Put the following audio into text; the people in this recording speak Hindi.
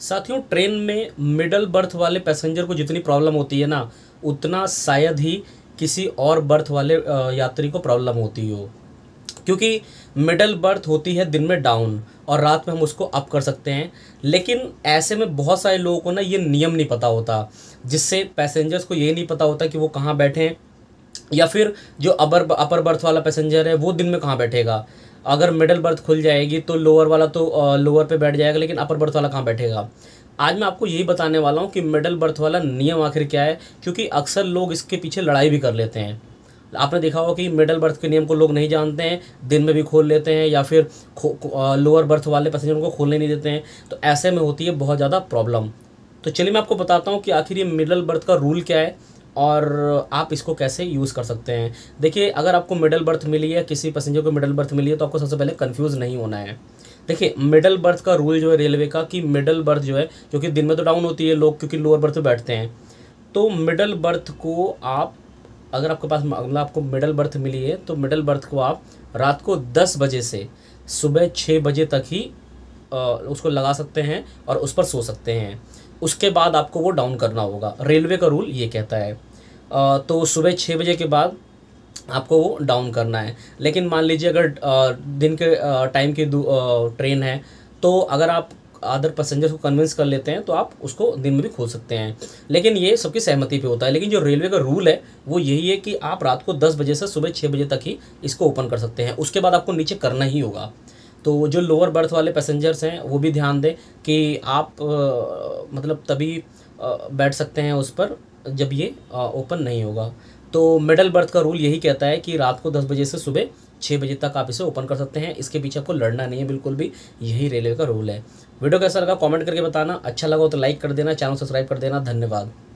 साथियों ट्रेन में मिडल बर्थ वाले पैसेंजर को जितनी प्रॉब्लम होती है ना उतना शायद ही किसी और बर्थ वाले यात्री को प्रॉब्लम होती हो क्योंकि मिडल बर्थ होती है दिन में डाउन और रात में हम उसको अप कर सकते हैं लेकिन ऐसे में बहुत सारे लोगों को ना ये नियम नहीं पता होता जिससे पैसेंजर्स को ये नहीं पता होता कि वो कहाँ बैठे हैं या फिर जो अपर अपर बर्थ वाला पैसेंजर है वो दिन में कहाँ बैठेगा अगर मिडल बर्थ खुल जाएगी तो लोअर वाला तो लोअर पे बैठ जाएगा लेकिन अपर बर्थ वाला कहाँ बैठेगा आज मैं आपको यही बताने वाला हूँ कि मिडल बर्थ वाला नियम आखिर क्या है क्योंकि अक्सर लोग इसके पीछे लड़ाई भी कर लेते हैं आपने देखा होगा कि मिडल बर्थ के नियम को लोग नहीं जानते हैं दिन में भी खोल लेते हैं या फिर लोअर बर्थ वाले पैसेंजर को खोलने नहीं देते हैं तो ऐसे में होती है बहुत ज़्यादा प्रॉब्लम तो चलिए मैं आपको बताता हूँ कि आखिर ये मिडल बर्थ का रूल क्या है और आप इसको कैसे यूज़ कर सकते हैं देखिए अगर आपको मिडल बर्थ मिली है किसी पैसेंजर को मिडल बर्थ मिली है तो आपको सबसे पहले कन्फ्यूज़ नहीं होना है देखिए मिडल बर्थ का रूल जो है रेलवे का कि मिडल बर्थ जो है क्योंकि दिन में तो डाउन होती है लोग क्योंकि लोअर बर्थ पर बैठते हैं तो मिडल बर्थ को आप अगर आपके पास मतलब आपको मिडल बर्थ मिली है तो मिडल बर्थ को आप रात को दस बजे से सुबह छः बजे तक ही उसको लगा सकते हैं और उस पर सो सकते हैं उसके बाद आपको वो डाउन करना होगा रेलवे का रूल ये कहता है तो सुबह छः बजे के बाद आपको वो डाउन करना है लेकिन मान लीजिए अगर दिन के टाइम की ट्रेन है तो अगर आप अदर पैसेंजर्स को कन्विंस कर लेते हैं तो आप उसको दिन में भी खोल सकते हैं लेकिन ये सबकी सहमति पे होता है लेकिन जो रेलवे का रूल है वो यही है कि आप रात को दस बजे से सुबह छः बजे तक ही इसको ओपन कर सकते हैं उसके बाद आपको नीचे करना ही होगा तो जो लोअर बर्थ वाले पैसेंजर्स हैं वो भी ध्यान दें कि आप आ, मतलब तभी आ, बैठ सकते हैं उस पर जब ये ओपन नहीं होगा तो मिडल बर्थ का रूल यही कहता है कि रात को दस बजे से सुबह छः बजे तक आप इसे ओपन कर सकते हैं इसके पीछे आपको लड़ना नहीं है बिल्कुल भी यही रेलवे का रूल है वीडियो कैसा लगा कमेंट करके बताना अच्छा लगा तो लाइक कर देना चैनल सब्सक्राइब कर देना धन्यवाद